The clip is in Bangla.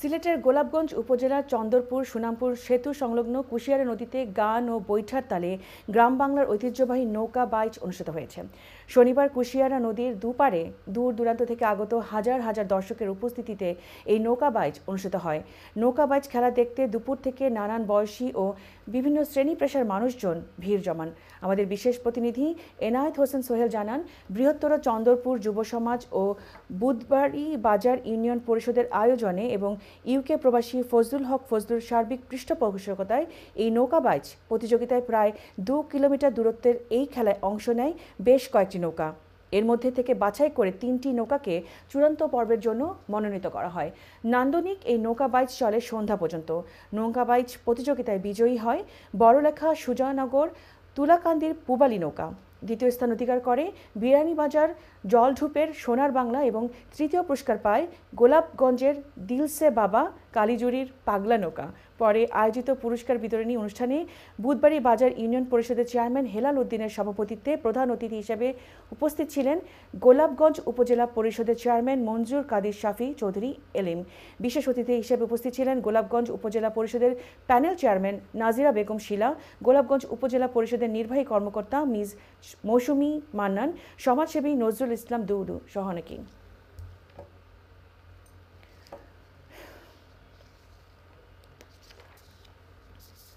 সিলেটের গোলাপগঞ্জ উপজেলার চন্দরপুর সুনামপুর সেতু সংলগ্ন কুশিয়ারা নদীতে গান ও বৈঠার তালে গ্রাম বাংলার ঐতিহ্যবাহী নৌকা বাইচ অনুষ্ঠিত হয়েছে শনিবার কুশিয়ারা নদীর দুপারে দূর দূরান্ত থেকে আগত হাজার হাজার দর্শকের উপস্থিতিতে এই নৌকা বাইচ অনুষ্ঠিত হয় নৌকা বাইচ খেলা দেখতে দুপুর থেকে নানান বয়সী ও বিভিন্ন শ্রেণী পেশার মানুষজন ভিড় জমান আমাদের বিশেষ প্রতিনিধি এনায়েত হোসেন সোহেল জানান বৃহত্তর চন্দরপুর যুব সমাজ ও বুধবারই বাজার ইউনিয়ন পরিষদের আয়োজনে এবং ইউকে প্রবাসী ফজলুল হক ফজলুর সার্বিক পৃষ্ঠপোষকতায় এই নৌকা বাইচ প্রতিযোগিতায় প্রায় দু কিলোমিটার দূরত্বের এই খেলায় অংশ নেয় বেশ কয়েকটি নৌকা এর মধ্যে থেকে বাছাই করে তিনটি নৌকাকে চূড়ান্ত পর্বের জন্য মনোনীত করা হয় নান্দনিক এই নৌকা বাইচ চলে সন্ধ্যা পর্যন্ত নৌকা বাইচ প্রতিযোগিতায় বিজয়ী হয় বড়লেখা সুজয়নগর তুলাকান্দির পুবালি নৌকা দ্বিতীয় স্থান অধিকার করে বিরানীবাজার জলঢুপের সোনার বাংলা এবং তৃতীয় পুরস্কার পায় গোলাপগঞ্জের দিলসে বাবা কালীজুরির পাগলা নৌকা পরে আয়োজিত পুরস্কার বিতরণী অনুষ্ঠানে বুধবারই বাজার ইউনিয়ন পরিষদের চেয়ারম্যান হেলাল উদ্দিনের সভাপতিত্বে প্রধান অতিথি হিসেবে উপস্থিত ছিলেন গোলাপগঞ্জ উপজেলা পরিষদের চেয়ারম্যান মঞ্জুর কাদির শাফি চৌধুরী এলিম বিশেষ অতিথি হিসেবে উপস্থিত ছিলেন গোলাপগঞ্জ উপজেলা পরিষদের প্যানেল চেয়ারম্যান নাজিরা বেগম শিলা গোলাপগঞ্জ উপজেলা পরিষদের নির্বাহী কর্মকর্তা মিস মৌসুমি মান্নান সমাজসেবী নজরুল ইসলাম দুদু সহ অনেকেই